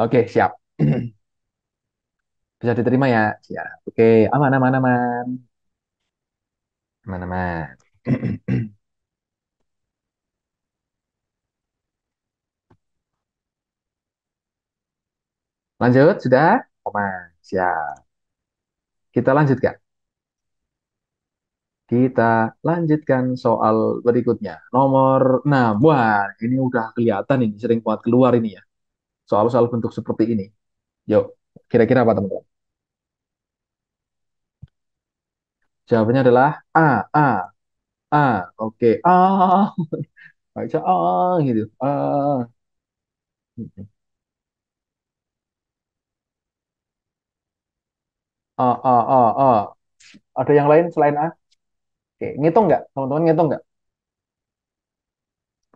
Oke, siap. Bisa diterima ya? Siap. Oke, aman, aman, aman. Aman, aman. Lanjut, sudah? oke. siap. Kita lanjutkan. Kita lanjutkan soal berikutnya. Nomor 6. Wah, ini udah kelihatan ini sering kuat keluar ini ya soal-soal bentuk seperti ini. Yuk, kira-kira apa teman-teman? Jawabannya adalah A, A, A. Oke, okay. A. Baca A gitu. A. Hmm. A, A, A, A. Ada yang lain selain A? Oke, ngitung nggak? Teman-teman ngitung nggak?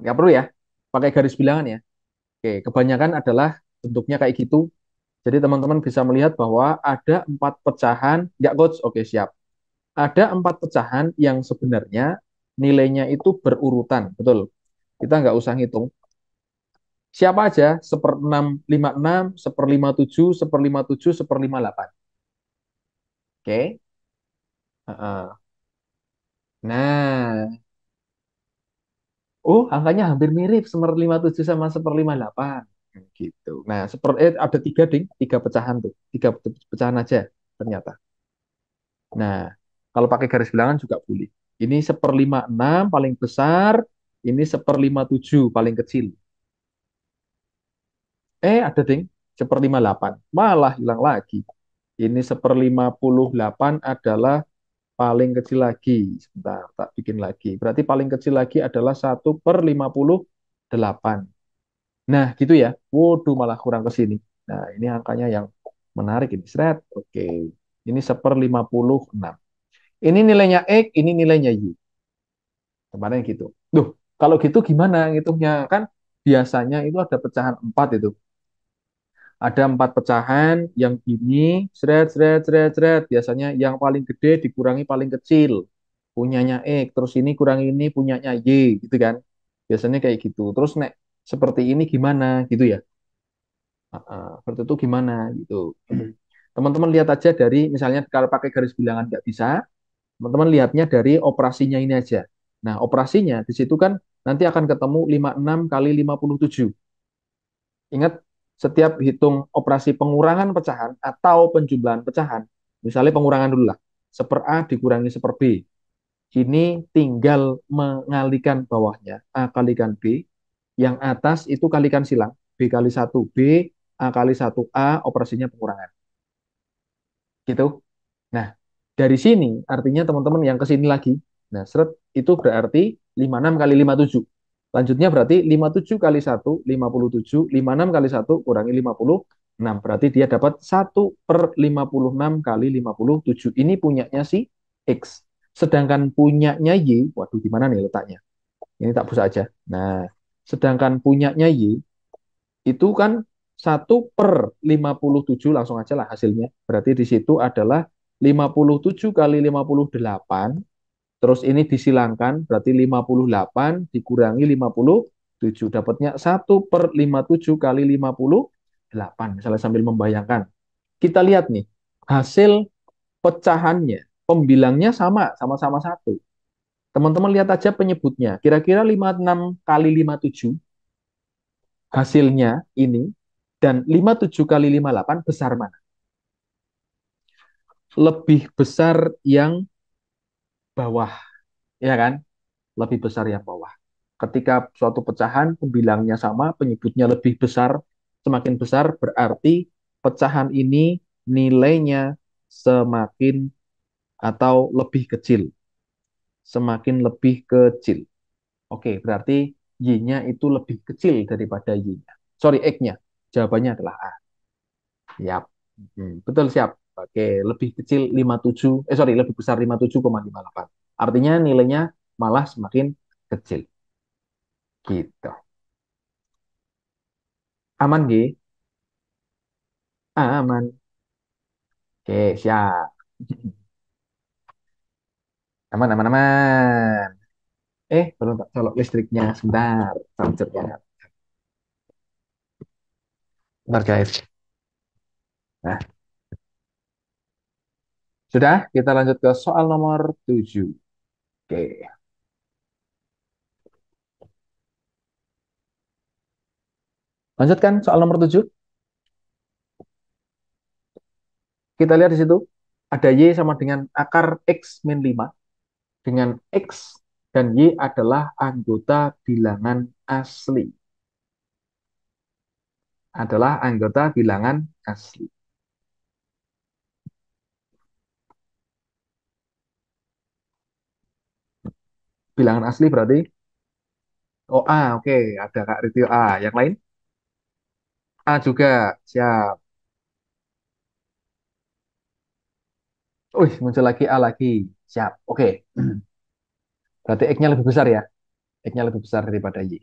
Nggak perlu ya? Pakai garis bilangan ya? Oke, kebanyakan adalah bentuknya kayak gitu. Jadi teman-teman bisa melihat bahwa ada empat pecahan, Ya coach? Oke, siap. Ada empat pecahan yang sebenarnya nilainya itu berurutan, betul. Kita nggak usah ngitung. Siapa aja? Seper 6, 5, 6, seper 5, 7, seper 5, 7, seper 5, 8. Oke. Okay. Uh -uh. Nah, oh angkanya hampir mirip lima tujuh sama lima delapan gitu. Nah seper eh, ada tiga ding, tiga pecahan tuh, tiga pecahan aja ternyata. Nah kalau pakai garis bilangan juga boleh. Ini lima enam paling besar, ini lima tujuh paling kecil. Eh ada ding, lima delapan malah hilang lagi. Ini lima puluh delapan adalah paling kecil lagi. Sebentar, tak bikin lagi. Berarti paling kecil lagi adalah 1 per 58. Nah, gitu ya. Waduh, malah kurang ke sini. Nah, ini angkanya yang menarik ini. Seret, oke. Ini 1 per 56. Ini nilainya X, ini nilainya Y. Kemarin gitu. Duh, kalau gitu gimana ngitungnya? Kan biasanya itu ada pecahan 4 itu ada empat pecahan yang ini seret, seret, seret, seret. Biasanya yang paling gede dikurangi paling kecil, punyanya X. Terus ini kurang ini, punyanya Y, gitu kan. Biasanya kayak gitu. Terus nek seperti ini gimana, gitu ya. Uh, seperti itu gimana, gitu. Teman-teman lihat aja dari, misalnya kalau pakai garis bilangan nggak bisa, teman-teman lihatnya dari operasinya ini aja. Nah, operasinya di situ kan nanti akan ketemu 56 kali 57. Ingat setiap hitung operasi pengurangan pecahan atau penjumlahan pecahan, misalnya pengurangan dulu lah, seper A dikurangi seper B. Ini tinggal mengalikan bawahnya, A kalikan B, yang atas itu kalikan silang, B kali 1 B, A kali 1 A, operasinya pengurangan. Gitu. Nah, dari sini, artinya teman-teman yang ke sini lagi, nah seret itu berarti 56 kali 57. Lanjutnya berarti 57 kali 1, 57, 56 kali 1, kurangi 56. Berarti dia dapat 1 per 56 kali 57. Ini punyanya si X. Sedangkan punyanya Y, waduh gimana nih letaknya? Ini tak busa aja. Nah, sedangkan punyanya Y, itu kan 1 per 57, langsung aja lah hasilnya. Berarti di situ adalah 57 kali 58 Terus ini disilangkan, berarti 58 dikurangi 57. Dapatnya 1 per 57 kali 58. Misalnya sambil membayangkan. Kita lihat nih, hasil pecahannya, pembilangnya sama, sama-sama satu. Teman-teman lihat aja penyebutnya. Kira-kira 56 kali 57 hasilnya ini, dan 57 kali 58 besar mana? Lebih besar yang bawah, ya kan? Lebih besar yang bawah. Ketika suatu pecahan pembilangnya sama, penyebutnya lebih besar, semakin besar berarti pecahan ini nilainya semakin atau lebih kecil. Semakin lebih kecil. Oke, berarti Y-nya itu lebih kecil daripada Y-nya. Sorry, X-nya. Jawabannya adalah A. Yap. Hmm, betul, siap. Oke, lebih kecil 57, eh sorry, lebih besar 57,58. Artinya nilainya malah semakin kecil. Gitu. Aman, G? Aman. Oke, siap. Aman, aman, aman. Eh, belum tak colok listriknya. Sebentar, chargernya. Sebentar, guys. Nah. Sudah, kita lanjut ke soal nomor 7. Oke. Lanjutkan soal nomor 7. Kita lihat di situ. Ada Y sama dengan akar X min 5. Dengan X dan Y adalah anggota bilangan asli. Adalah anggota bilangan asli. bilangan asli berarti oh A ah, oke ada Kak Ritio A ah, yang lain A ah, juga siap Wih, muncul lagi A lagi. Siap, oke. Berarti X-nya lebih besar ya? X-nya lebih besar daripada Y.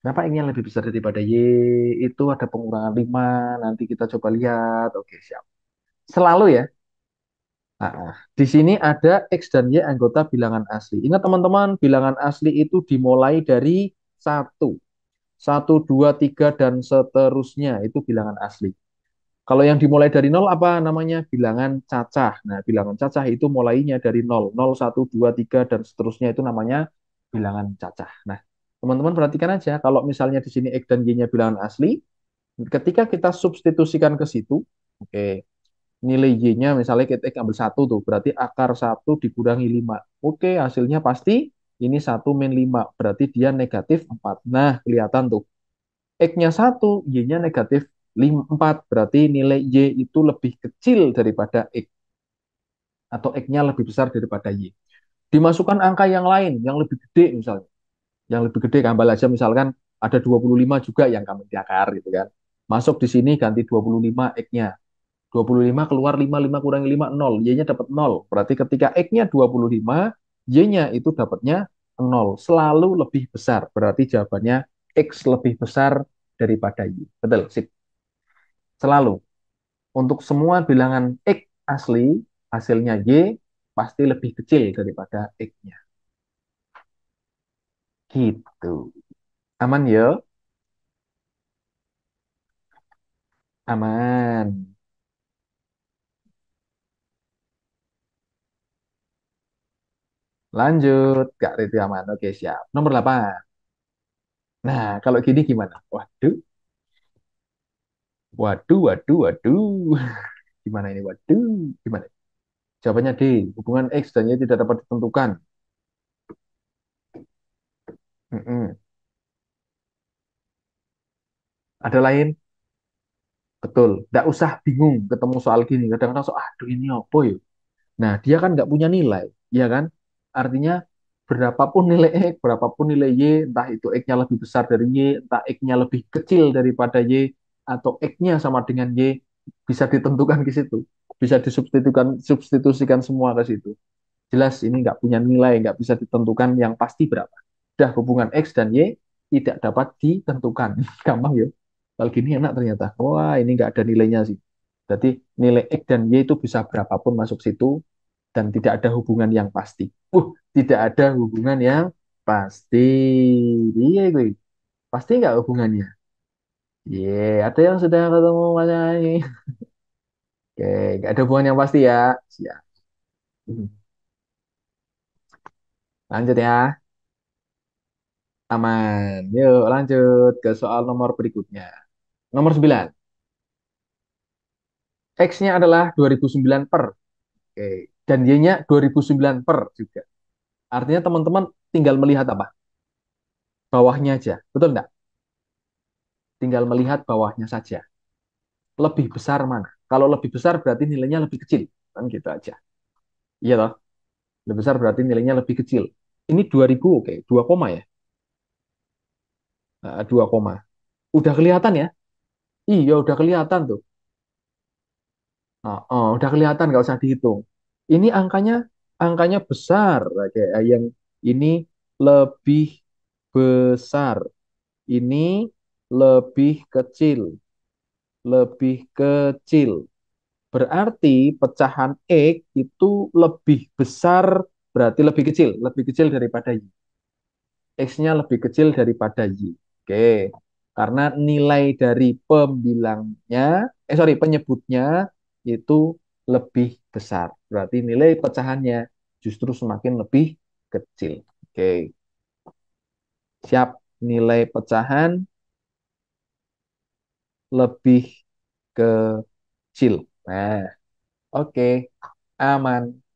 Kenapa X-nya lebih besar daripada Y? Itu ada pengurangan 5, nanti kita coba lihat. Oke, siap. Selalu ya, Nah, iya. di sini ada X dan Y anggota bilangan asli. Ingat teman-teman, bilangan asli itu dimulai dari 1. 1, 2, 3, dan seterusnya. Itu bilangan asli. Kalau yang dimulai dari 0 apa namanya? Bilangan cacah. Nah, bilangan cacah itu mulainya dari 0. 0, 1, 2, 3, dan seterusnya itu namanya bilangan cacah. Nah, teman-teman perhatikan aja. Kalau misalnya di sini X dan Y-nya bilangan asli, ketika kita substitusikan ke situ, oke, okay, nilai Y-nya misalnya kita eh, ambil satu tuh, berarti akar satu dikurangi 5. Oke, hasilnya pasti ini 1 min 5, berarti dia negatif 4. Nah, kelihatan tuh. X-nya 1, Y-nya negatif 4, berarti nilai Y itu lebih kecil daripada X. Atau X-nya lebih besar daripada Y. Dimasukkan angka yang lain, yang lebih gede misalnya. Yang lebih gede, kambal aja misalkan ada 25 juga yang kami diakar gitu kan. Masuk di sini ganti 25 X-nya 25 keluar 5, 5 kurangi 5, 0. Y-nya dapat 0. Berarti ketika X-nya 25, Y-nya itu dapatnya 0. Selalu lebih besar. Berarti jawabannya X lebih besar daripada Y. Betul, sip. Selalu. Untuk semua bilangan X asli, hasilnya Y pasti lebih kecil daripada X-nya. Gitu. Aman ya? Aman. Lanjut, Kak Riti Aman. Oke, siap. Nomor 8. Nah, kalau gini gimana? Waduh, waduh, waduh, waduh. Gimana ini? Waduh, gimana? Jawabannya D. Hubungan X dan Y tidak dapat ditentukan. Mm-mm. Ada lain? Betul. tidak usah bingung ketemu soal gini. Kadang-kadang soal, aduh ini apa ya? Nah, dia kan nggak punya nilai, ya kan? Artinya berapapun nilai X, berapapun nilai Y, entah itu X-nya lebih besar dari Y, entah X-nya lebih kecil daripada Y, atau X-nya sama dengan Y, bisa ditentukan ke situ. Bisa disubstitusikan substitusikan semua ke situ. Jelas ini nggak punya nilai, nggak bisa ditentukan yang pasti berapa. Sudah hubungan X dan Y tidak dapat ditentukan. Gampang ya. Kalau gini enak ternyata. Wah ini nggak ada nilainya sih. Jadi nilai X dan Y itu bisa berapapun masuk situ, dan tidak ada hubungan yang pasti. Uh, tidak ada hubungan yang pasti. Iya, gue. Pasti nggak hubungannya? Iya, yeah, ada yang sudah ketemu mana ini, Oke, nggak ada hubungan yang pasti ya. Siap. Hmm. Lanjut ya. Aman. Yuk, lanjut ke soal nomor berikutnya. Nomor 9. X-nya adalah 2009 per. Oke dan Y-nya 2009 per juga. Artinya teman-teman tinggal melihat apa? Bawahnya aja, betul enggak? Tinggal melihat bawahnya saja. Lebih besar mana? Kalau lebih besar berarti nilainya lebih kecil. Kan gitu aja. Iya toh? Lebih besar berarti nilainya lebih kecil. Ini 2000 oke, okay. 2 koma ya. dua 2 koma. Udah kelihatan ya? Iya, udah kelihatan tuh. oh, udah kelihatan, nggak usah dihitung ini angkanya angkanya besar kayak eh, yang ini lebih besar ini lebih kecil lebih kecil berarti pecahan x itu lebih besar berarti lebih kecil lebih kecil daripada y x-nya lebih kecil daripada y oke karena nilai dari pembilangnya eh sorry penyebutnya itu lebih besar. Berarti nilai pecahannya justru semakin lebih kecil. Oke. Siap, nilai pecahan lebih kecil. Nah, oke, aman.